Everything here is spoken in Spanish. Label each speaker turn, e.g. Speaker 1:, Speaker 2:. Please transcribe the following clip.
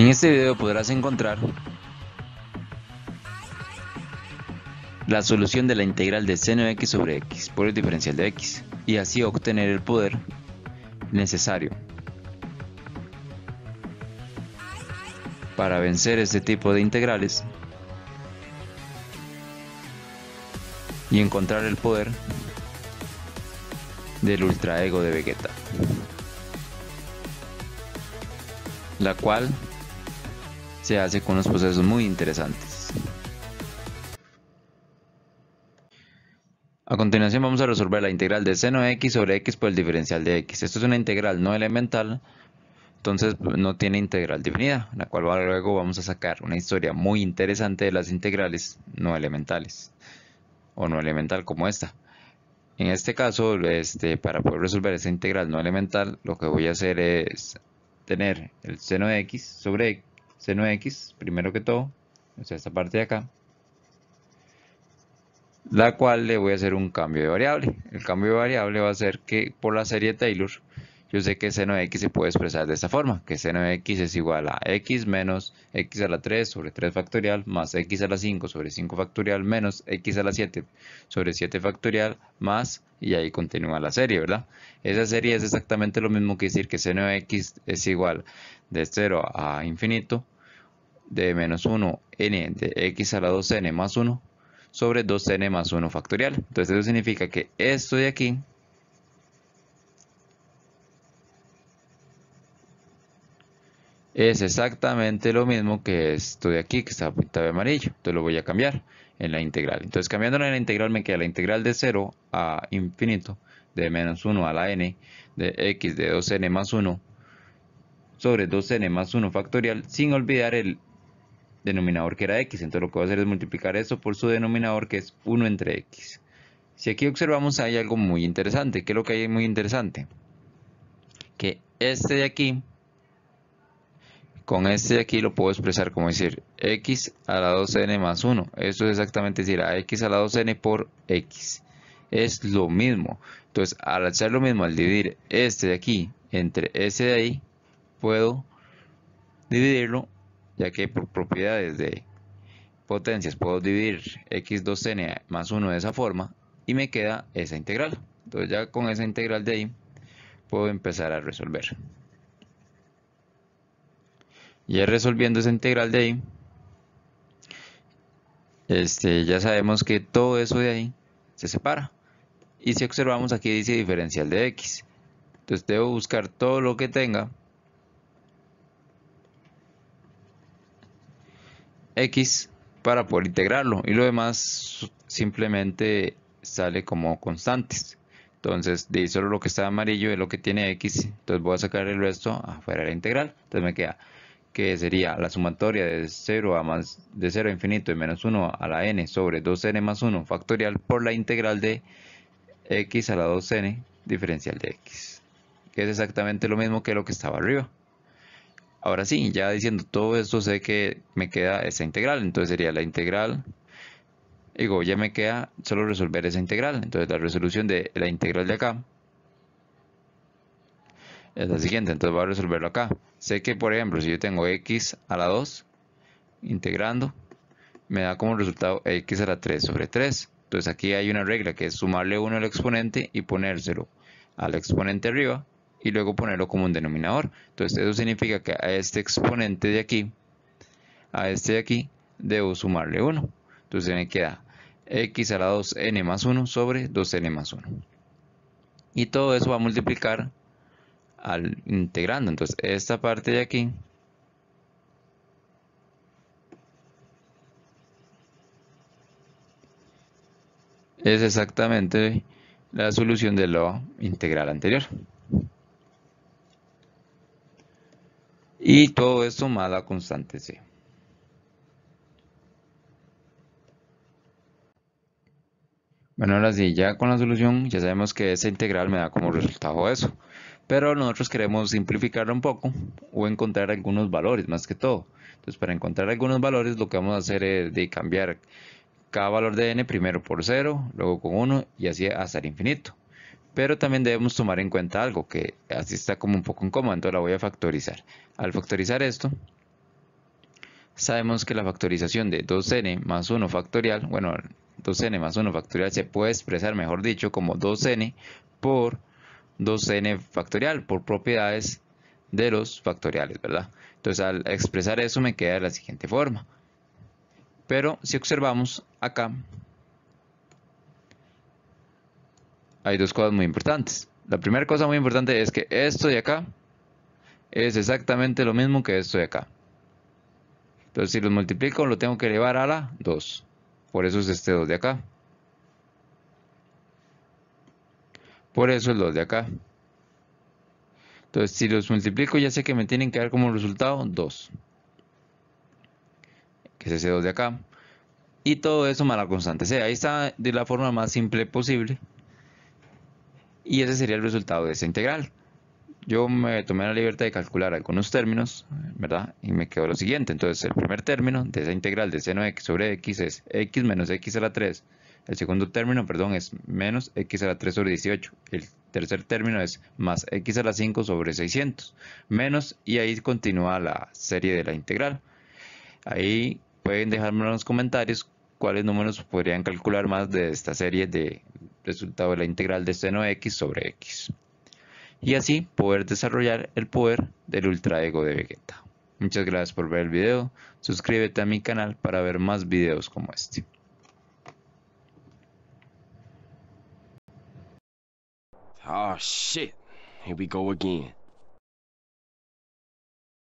Speaker 1: En este video podrás encontrar la solución de la integral de seno de x sobre x por el diferencial de x y así obtener el poder necesario para vencer este tipo de integrales y encontrar el poder del ultra ego de Vegeta, la cual se hace con unos procesos muy interesantes. A continuación vamos a resolver la integral de seno de x sobre x por el diferencial de x. Esto es una integral no elemental, entonces no tiene integral definida, la cual luego vamos a sacar una historia muy interesante de las integrales no elementales, o no elemental como esta. En este caso, este, para poder resolver esa integral no elemental, lo que voy a hacer es tener el seno de x sobre x. Seno de x primero que todo, o sea, esta parte de acá, la cual le voy a hacer un cambio de variable. El cambio de variable va a ser que por la serie Taylor, yo sé que seno de x se puede expresar de esta forma, que seno x es igual a X menos X a la 3 sobre 3 factorial, más X a la 5 sobre 5 factorial, menos X a la 7 sobre 7 factorial, más, y ahí continúa la serie, ¿verdad? Esa serie es exactamente lo mismo que decir que seno de x es igual de 0 a infinito, de menos 1 n de x a la 2n más 1 sobre 2n más 1 factorial. Entonces eso significa que esto de aquí es exactamente lo mismo que esto de aquí que está apuntado de amarillo. Entonces lo voy a cambiar en la integral. Entonces cambiando en la integral me queda la integral de 0 a infinito de menos 1 a la n de x de 2n más 1 sobre 2n más 1 factorial sin olvidar el denominador que era x. Entonces lo que voy a hacer es multiplicar eso por su denominador que es 1 entre x. Si aquí observamos hay algo muy interesante. ¿Qué es lo que hay muy interesante? Que este de aquí, con este de aquí lo puedo expresar como decir x a la 2n más 1. Esto es exactamente decir a x a la 2n por x. Es lo mismo. Entonces al hacer lo mismo, al dividir este de aquí entre este de ahí, puedo dividirlo ya que por propiedades de potencias puedo dividir x2n más 1 de esa forma y me queda esa integral. Entonces ya con esa integral de ahí puedo empezar a resolver. Ya resolviendo esa integral de ahí, este, ya sabemos que todo eso de ahí se separa. Y si observamos aquí dice diferencial de x. Entonces debo buscar todo lo que tenga X para poder integrarlo y lo demás simplemente sale como constantes. Entonces, de solo lo que está amarillo es lo que tiene X, entonces voy a sacar el resto afuera de la integral. Entonces me queda que sería la sumatoria de 0 a más de 0 infinito y menos 1 a la n sobre 2n más 1 factorial por la integral de x a la 2n diferencial de x, que es exactamente lo mismo que lo que estaba arriba. Ahora sí, ya diciendo todo esto, sé que me queda esa integral, entonces sería la integral. Digo, ya me queda solo resolver esa integral, entonces la resolución de la integral de acá es la siguiente, entonces voy a resolverlo acá. Sé que, por ejemplo, si yo tengo x a la 2, integrando, me da como resultado x a la 3 sobre 3. Entonces aquí hay una regla que es sumarle 1 al exponente y ponérselo al exponente arriba y luego ponerlo como un denominador. Entonces eso significa que a este exponente de aquí, a este de aquí, debo sumarle 1. Entonces me queda x a la 2n más 1 sobre 2n más 1. Y todo eso va a multiplicar al integrando. Entonces esta parte de aquí es exactamente la solución de la integral anterior. Y todo eso la constante C. Bueno, ahora sí, ya con la solución ya sabemos que esa integral me da como resultado eso. Pero nosotros queremos simplificarlo un poco o encontrar algunos valores más que todo. Entonces, para encontrar algunos valores lo que vamos a hacer es de cambiar cada valor de n primero por 0, luego con 1 y así hasta el infinito. Pero también debemos tomar en cuenta algo que así está como un poco incómodo, entonces la voy a factorizar. Al factorizar esto, sabemos que la factorización de 2n más 1 factorial, bueno, 2n más 1 factorial se puede expresar, mejor dicho, como 2n por 2n factorial, por propiedades de los factoriales, ¿verdad? Entonces, al expresar eso me queda de la siguiente forma. Pero si observamos acá, hay dos cosas muy importantes. La primera cosa muy importante es que esto de acá es exactamente lo mismo que esto de acá. Entonces, si los multiplico, lo tengo que elevar a la 2. Por eso es este 2 de acá. Por eso el 2 de acá. Entonces, si los multiplico, ya sé que me tienen que dar como resultado 2. Que es ese 2 de acá. Y todo eso más la constante Ahí está de la forma más simple posible y ese sería el resultado de esa integral. Yo me tomé la libertad de calcular algunos términos, ¿verdad? Y me quedó lo siguiente. Entonces, el primer término de esa integral de seno de x sobre x es x menos x a la 3. El segundo término, perdón, es menos x a la 3 sobre 18. El tercer término es más x a la 5 sobre 600. Menos, y ahí continúa la serie de la integral. Ahí pueden dejarme en los comentarios cuáles números podrían calcular más de esta serie de, resultado de la integral de seno de x sobre x. Y así poder desarrollar el poder del ultra ego de Vegeta. Muchas gracias por ver el video, suscríbete a mi canal para ver más videos como este. Oh shit, here we go again.